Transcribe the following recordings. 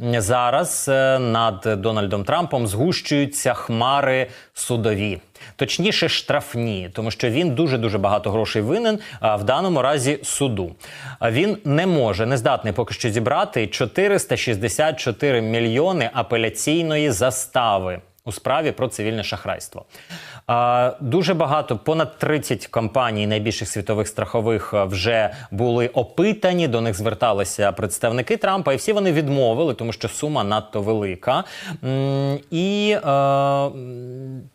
зараз е, над Дональдом Трампом згущуються хмари судові, точніше, штрафні, тому що він дуже дуже багато грошей винен. А в даному разі суду він не може не здатний поки що зібрати 464 мільйони апеляційної застави у справі про цивільне шахрайство. Дуже багато, понад 30 компаній найбільших світових страхових е, вже були опитані. До них зверталися представники Трампа, і всі вони відмовили, тому що сума надто велика. І е,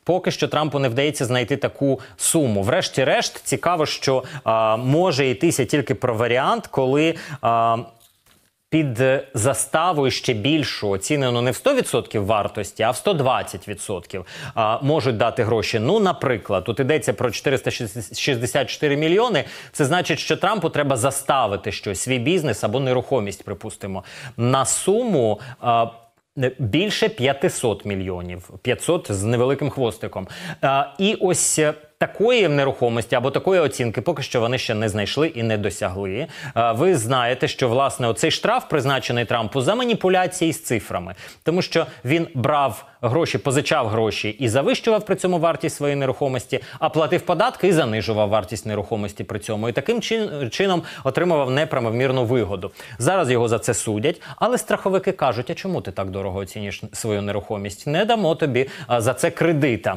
поки що Трампу не вдається знайти таку суму. Врешті-решт, цікаво, що е, може йтися тільки про варіант, коли. Е, під е, заставою ще більшу оцінено не в 100% вартості, а в 120%. можуть дати гроші. Ну, наприклад, тут йдеться про 464 мільйони. Це значить, що Трампу треба заставити щось свій бізнес або нерухомість, припустимо, на суму. Більше 500 мільйонів, 500 з невеликим хвостиком. і ось е, такої нерухомості або такої оцінки, поки що вони ще не знайшли і не досягли. Е, ви знаєте, що власне оцей штраф призначений Трампу за маніпуляції з цифрами, тому що він брав гроші, позичав гроші і завищував при цьому вартість своєї нерухомості, а платив податки і занижував вартість нерухомості при цьому. І таким чином отримував неправомірну вигоду. Зараз його за це судять, але страховики кажуть: а чому ти так дорого оцінюєш свою нерухомість? Не дамо тобі е, за це кредита.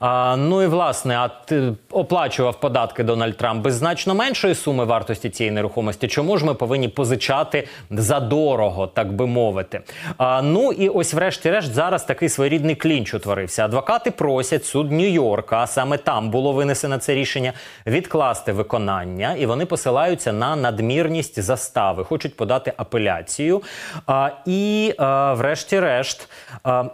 А, Ну і власне, а ти оплачував податки Дональд Трамп без значно меншої суми вартості цієї нерухомості. Чому ж ми повинні позичати за дорого, так би мовити? А, Ну і ось, врешті-решт, зараз такий своєрідний клінч утворився. Адвокати просять суд Нью-Йорка, а саме там було винесено це рішення відкласти виконання, і вони посилаються на надмірність застави, хочуть подати апеляцію. А, І, а, врешті-решт. А,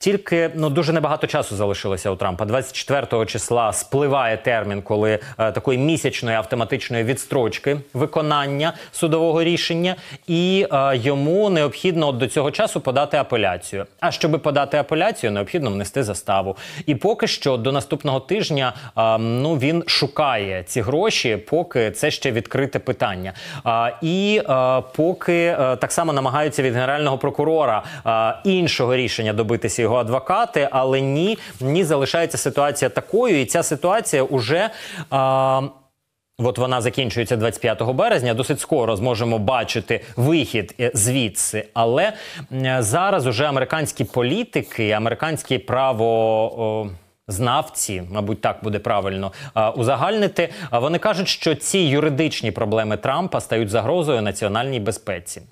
тільки ну дуже небагато часу залишилося у Трампа. 24 числа спливає термін, коли е, такої місячної автоматичної відстрочки виконання судового рішення, і е, йому необхідно до цього часу подати апеляцію. А щоб подати апеляцію, необхідно внести заставу. І поки що до наступного тижня е, ну він шукає ці гроші, поки це ще відкрите питання. Е, і е, поки е, так само намагаються від генерального прокурора е, іншого рішення добитися його адвокати, але ні, ні залишається ситуація такою, і ця ситуація уже. А, От вона закінчується 25 березня. Досить скоро зможемо бачити вихід е, звідси. Але зараз уже американські політики, американські право. О... Знавці, мабуть, так буде правильно узагальнити. Вони кажуть, що ці юридичні проблеми Трампа стають загрозою національній безпеці.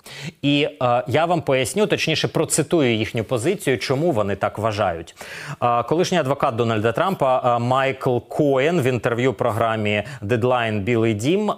І я вам поясню, точніше процитую їхню позицію, чому вони так вважають. колишній адвокат Дональда Трампа Майкл Коен в інтерв'ю програмі Дедлайн Білий Дім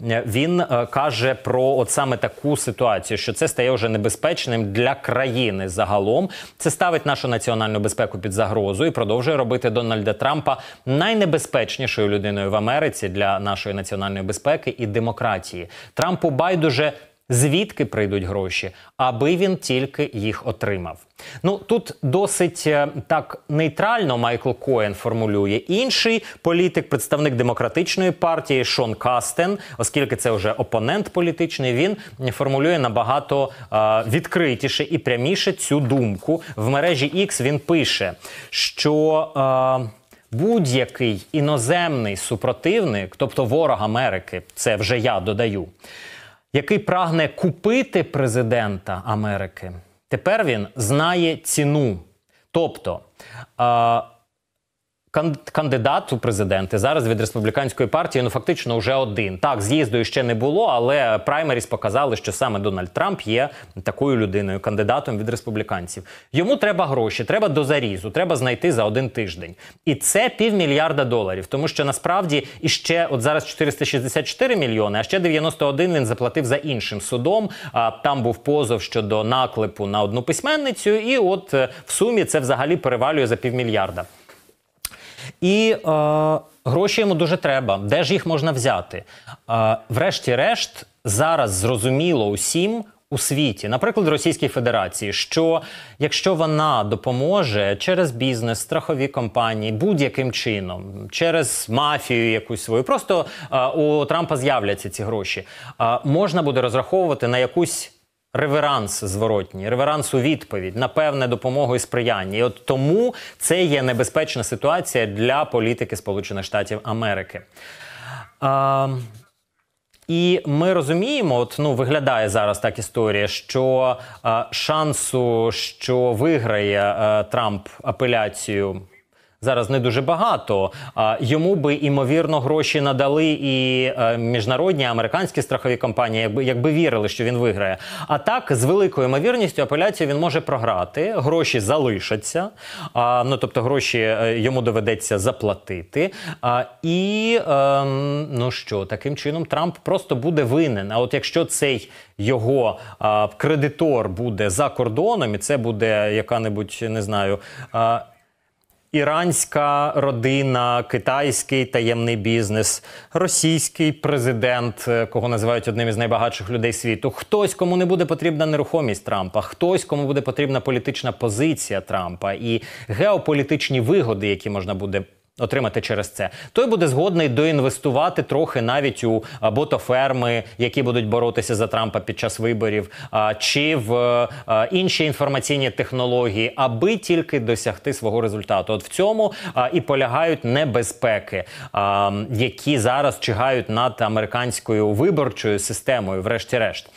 він каже про от саме таку ситуацію, що це стає вже небезпечним для країни загалом. Це ставить нашу національну безпеку під загрозу і продовжує робити робити Дональда Трампа найнебезпечнішою людиною в Америці для нашої національної безпеки і демократії. Трампу байдуже звідки прийдуть гроші, аби він тільки їх отримав. Ну тут досить е, так нейтрально Майкл Коен формулює інший політик, представник демократичної партії Шон Кастен, оскільки це вже опонент політичний. Він формулює набагато а, е, відкритіше і пряміше цю думку. В мережі X він пише, що. А, е, Будь-який іноземний супротивник, тобто ворог Америки, це вже я додаю, який прагне купити президента Америки. Тепер він знає ціну. Тобто кандидат у президенти зараз від республіканської партії ну фактично вже один. Так, з'їзду ще не було, але праймеріс показали, що саме Дональд Трамп є такою людиною, кандидатом від республіканців. Йому треба гроші, треба до зарізу, треба знайти за один тиждень. І це півмільярда доларів. Тому що насправді іще от зараз 464 мільйони, а ще 91 він заплатив за іншим судом. А там був позов щодо наклепу на одну письменницю, і от е, в сумі це взагалі перевалює за півмільярда. І е, гроші йому дуже треба. Де ж їх можна взяти? Е, Врешті-решт, зараз зрозуміло усім. У світі, наприклад, Російській Федерації, що якщо вона допоможе через бізнес, страхові компанії, будь-яким чином, через мафію якусь свою, просто а, е, у Трампа з'являться ці гроші, а, е, можна буде розраховувати на якусь реверанс зворотній, реверанс у відповідь на певне допомогу і сприяння. І От тому це є небезпечна ситуація для політики Сполучених Штатів Америки. А, і ми розуміємо, от ну виглядає зараз так історія, що а, шансу, що виграє а, Трамп апеляцію зараз не дуже багато. Йому би імовірно гроші надали і е, міжнародні американські страхові компанії, якби якби вірили, що він виграє. А так з великою ймовірністю апеляцію він може програти, гроші залишаться. Ну тобто, гроші е, йому доведеться заплатити. І ем, ну що, таким чином Трамп просто буде винен. А от якщо цей його кредитор буде за кордоном, і це буде яка-небудь не знаю. Іранська родина, китайський таємний бізнес, російський президент, е, кого називають одним із найбагатших людей світу. Хтось, кому не буде потрібна нерухомість Трампа, хтось, кому буде потрібна політична позиція Трампа і геополітичні вигоди, які можна буде отримати через це. Той буде згодний доінвестувати трохи навіть у ботоферми, які будуть боротися за Трампа під час виборів, чи в е, інші інформаційні технології, аби тільки досягти свого результату. От в цьому і полягають небезпеки, які зараз чигають над американською виборчою системою, врешті-решт.